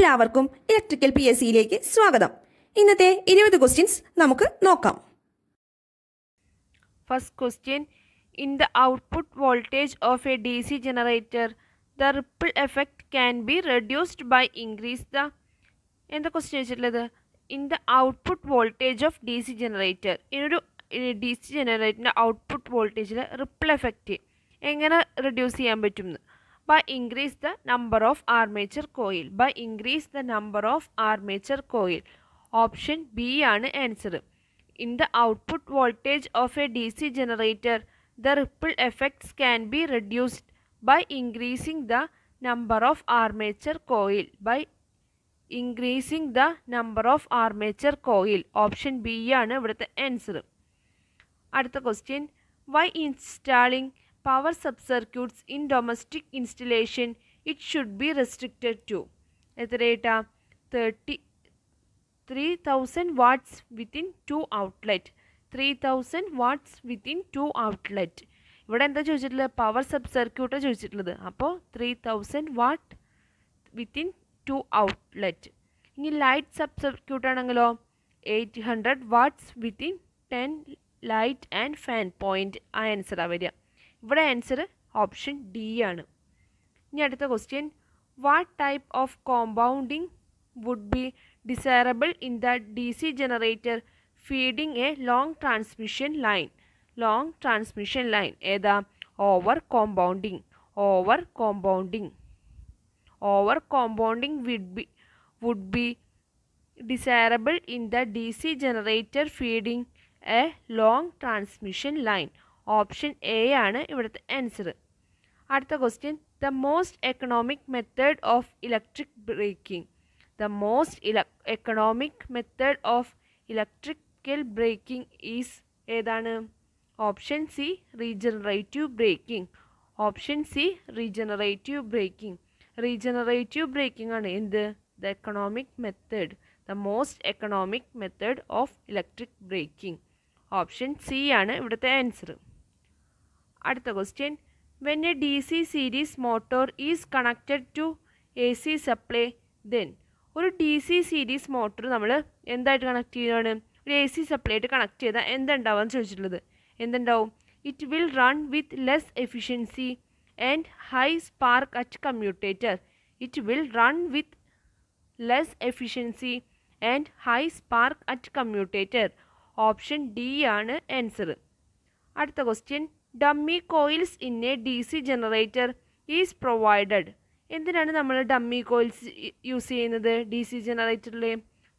എല്ലാവർക്കും electrical P S സിയിലേക്ക് സ്വാഗതം ഇന്നത്തെ ഇരുപത് ക്വസ്റ്റ്യൻസ് നമുക്ക് നോക്കാം first question in the output voltage of a D C generator the ripple effect can be reduced by increase the എന്താ ക്വസ്റ്റ്യൻ ചോദിച്ചിട്ടുള്ളത് in the output voltage of D C generator ഇനൊരു D C ജനറേറ്ററിൻ്റെ output വോൾട്ടേജിൽ ripple effect എങ്ങനെ reduce ചെയ്യാൻ പറ്റുമെന്ന് by increase the number of armature coil by increase the number of armature coil option B ആണ് answer in the output voltage of a D C generator the ripple effects can be reduced by increasing the number of armature coil by increasing the number of armature coil option B ആണ് ഇവിടുത്തെ answer അടുത്ത question why installing power sub circuits in domestic installation it should be restricted to എത്ര ഏട്ട thirty three thousand watts within two outlet three thousand watts within two outlet ഇവിടെ എന്താ ചോദിച്ചിട്ടുള്ളത് power sub സർക്യൂട്ടാണ് ചോദിച്ചിട്ടുള്ളത് അപ്പോൾ three thousand what within two outlet ഇനി light sub സർക്യൂട്ടാണെങ്കിലോ eight hundred watts within ten light and fan point ആ ആൻസറാണ് വരിക ഇവിടെ ആൻസർ ഓപ്ഷൻ ഡി ആണ് ഇനി അടുത്ത question what type of compounding would be desirable in the D C generator feeding a long transmission line long transmission line ഏതാ over compounding over compounding over compounding would be would be desirable in the D C generator feeding a long transmission line option A ആണ് ഇവിടുത്തെ answer അടുത്ത question the most economic method of electric braking the most ഇല economic method of electrical braking is ഏതാണ് option C regenerative braking option C regenerative braking regenerative braking ആണ് എന്ത് the economic method the most economic method of electric braking option C ആണ് ഇവിടുത്തെ answer അടുത്ത question when a D C series motor is connected to A C supply then ഒരു D C series motor നമ്മൾ എന്തായിട്ട് connect ചെയ്യുകയാണ് ഒരു A C supply ആയിട്ട് connect ചെയ്താൽ എന്തുണ്ടാവുമെന്ന് ചോദിച്ചിട്ടുള്ളത് എന്തുണ്ടാവും it will run with less efficiency and high spark at commutator it will run with less efficiency and high spark at commutator option D ആണ് ആൻസർ അടുത്ത question dummy coils in a D C generator is provided എന്തിനാണ് നമ്മൾ dummy coils use ചെയ്യുന്നത് D C ജനറേറ്ററിൽ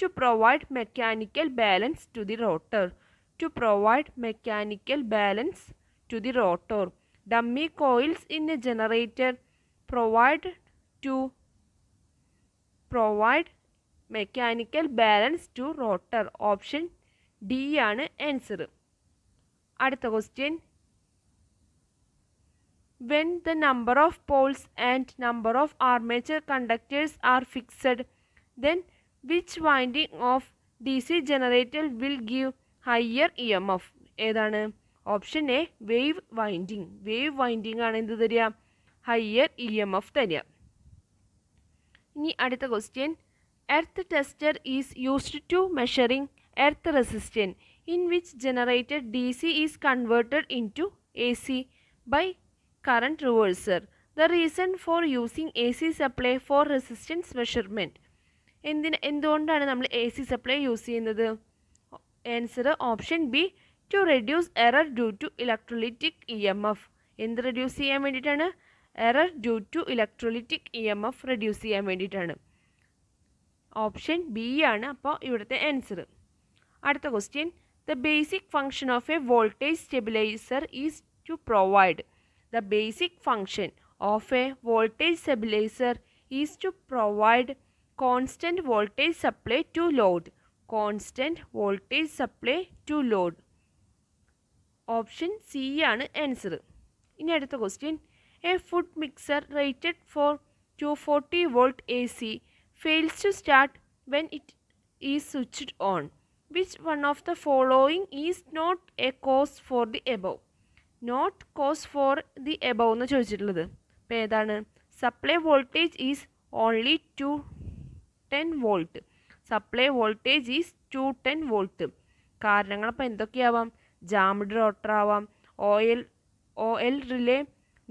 to provide mechanical balance to the rotor to provide mechanical balance to the rotor dummy coils in a generator provide to provide mechanical balance to rotor option D ആണ് answer അടുത്ത question when the number of poles and number of armature conductors are fixed, then which winding of DC generator will give higher EMF? ഏതാണ് option A wave winding wave winding ആണ് എന്ത് തരിക higher E M F തരിക ഇനി അടുത്ത question earth tester is used to measuring earth resistance in which generated D C is converted into A C by current reverser. The reason for using AC supply for resistance measurement. എന്തിന് എന്തുകൊണ്ടാണ് നമ്മൾ A C supply use ചെയ്യുന്നത് answer option B to reduce error due to electrolytic E M F എന്ത് reduce ചെയ്യാൻ വേണ്ടിയിട്ടാണ് error due to electrolytic E M F reduce ചെയ്യാൻ വേണ്ടിയിട്ടാണ് option B ആണ് അപ്പോൾ ഇവിടുത്തെ ആൻസർ അടുത്ത question the basic function of a voltage stabiliser is to provide The basic function of a voltage stabilizer is to provide constant voltage supply to load. Constant voltage supply to load. option c ആണ് answer ഇനി അടുത്ത question a food mixer rated for two forty volt A C fails to start when it is switched on which one of the following is not a cause for the above not cause for the above എന്ന് ചോദിച്ചിട്ടുള്ളത് അപ്പോൾ ഏതാണ് supply voltage is only two ten volt supply voltage is two ten volt കാരണങ്ങൾ അപ്പോൾ എന്തൊക്കെയാവാം jammed rotor ആവാം O L O L relay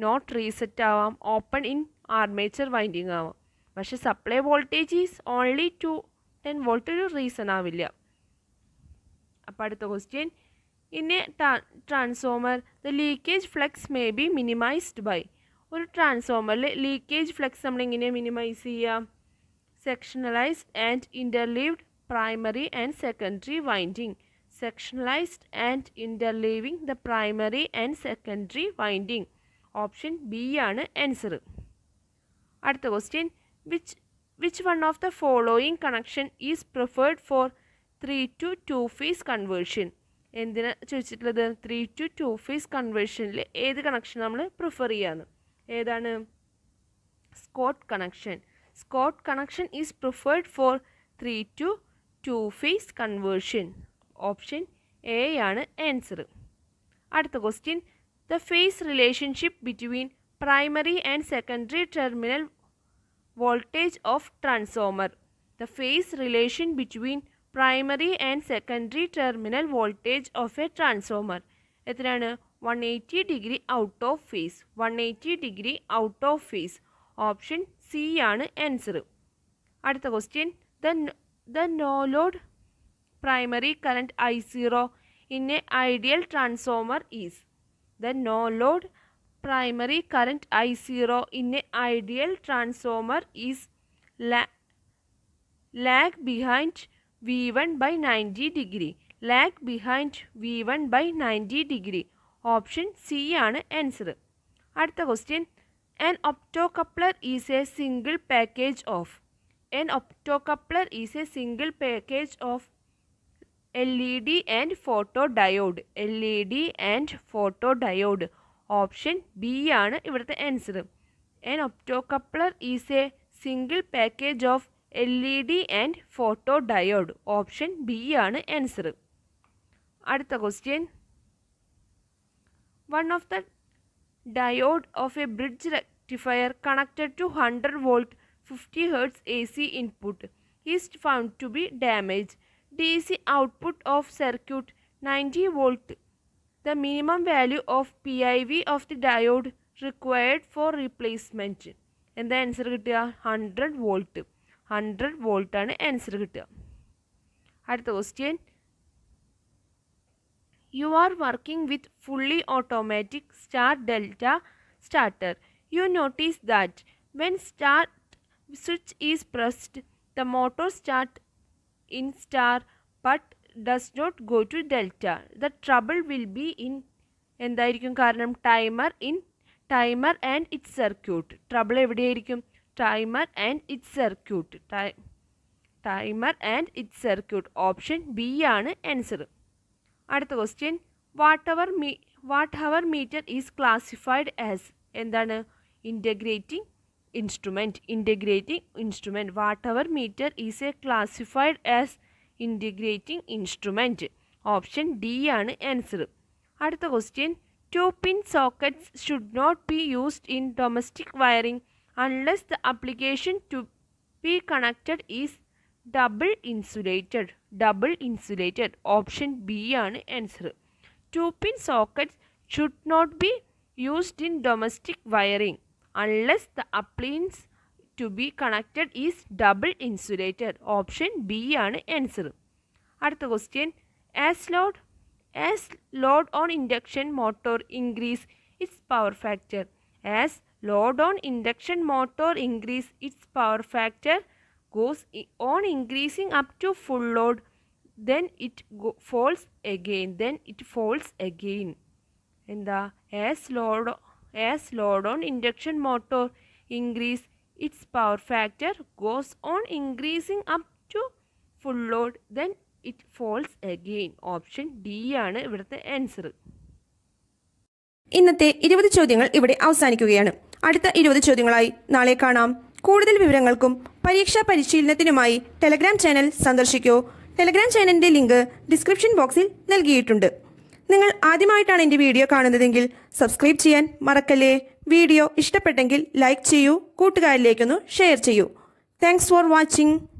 not reset ആവാം open in armature winding ആവാം പക്ഷെ supply voltage is only two ten volt ഒരു reason ആവില്ല അപ്പോൾ അടുത്ത question In a the leakage flux may be minimised by ഒരു ട്രാൻസ്ഫോമറിൽ ലീക്കേജ് ഫ്ലക്സ് നമ്മളെങ്ങനെ മിനിമൈസ് ചെയ്യാം sectionalised and interleaved primary and secondary winding sectionalised and interleaving the primary and secondary winding option B ആണ് answer അടുത്ത question which which one of the following connection is preferred for three to two phase conversion എന്തിനാ ചോദിച്ചിട്ടുള്ളത് three to two phase കൺവേർഷനിൽ ഏത് connection നമ്മൾ prefer ചെയ്യാന്ന് ഏതാണ് Scott connection Scott connection is preferred for three to two phase conversion option A ആണ് answer അടുത്ത question the phase relationship between primary and secondary terminal voltage of transformer the phase relation between primary and secondary terminal voltage of a transformer എത്രയാണ് one eighty degree out of phase one eighty degree out of phase option C ആണ് answer അടുത്ത question the the no load primary current I zero in a ideal transformer is the no load primary current I zero in a ideal transformer is lag behind V one by ninety degree lag behind V one by ninety degree option C ആണ് answer അടുത്ത question an optocoupler is a single package of an optocoupler is a single package of L E D and photodiode L E D and photodiode option B ആണ് ഇവിടുത്തെ answer an optocoupler is a single package of LED and photodiode. Option B is the answer. Adutha question. One of the diode of a bridge rectifier connected to 100 volt 50 hertz AC input is found to be damaged. DC output of circuit 90 volt. The minimum value of PIV of the diode required for replacement. And the answer is 100 volt hundred volt and circuit. At the question, you are working with fully automatic star delta starter. You notice that when start switch is pressed, the motor start in star but does not go to delta. The trouble will be in endayirikkum karanam timer in timer and its circuit. Trouble evide irikkum timer and its circuit. timer and its circuit. Option B is answer. Add question. Whatever, meter is classified as? Then, integrating instrument. Integrating instrument. Whatever meter is classified as integrating instrument? Option D is answer. Add question. Two pin sockets should not be used in domestic wiring unless the application to be connected is double insulated. Double insulated. Option B and answer. Two pin sockets should not be used in domestic wiring unless the appliance to be connected is double insulated. Option B and answer. Arthur question. As load, as load on induction motor increase its power factor. As load on induction motor increase its power factor goes on increasing up to full load then it falls again then it falls again എന്താ as load as load on induction motor increase its power factor goes on increasing up to full load then it falls again option D ആണ് ഇവിടുത്തെ answer ഇന്നത്തെ ഇരുപത് ചോദ്യങ്ങൾ ഇവിടെ അവസാനിക്കുകയാണ് അടുത്ത ഇരുപത് ചോദ്യങ്ങളായി നാളെ കാണാം കൂടുതൽ വിവരങ്ങൾക്കും പരീക്ഷാ പരിശീലനത്തിനുമായി ടെലഗ്രാം ചാനൽ സന്ദർശിക്കൂ ടെലഗ്രാം ചാനലിന്റെ ലിങ്ക് ഡിസ്ക്രിപ്ഷൻ ബോക്സിൽ നൽകിയിട്ടുണ്ട് നിങ്ങൾ ആദ്യമായിട്ടാണ് എന്റെ വീഡിയോ കാണുന്നതെങ്കിൽ സബ്സ്ക്രൈബ് ചെയ്യാൻ മറക്കല്ലേ വീഡിയോ ഇഷ്ടപ്പെട്ടെങ്കിൽ ലൈക്ക് ചെയ്യൂ കൂട്ടുകാരിലേക്കൊന്ന് ഷെയർ ചെയ്യൂ താങ്ക്സ് ഫോർ വാച്ചിങ്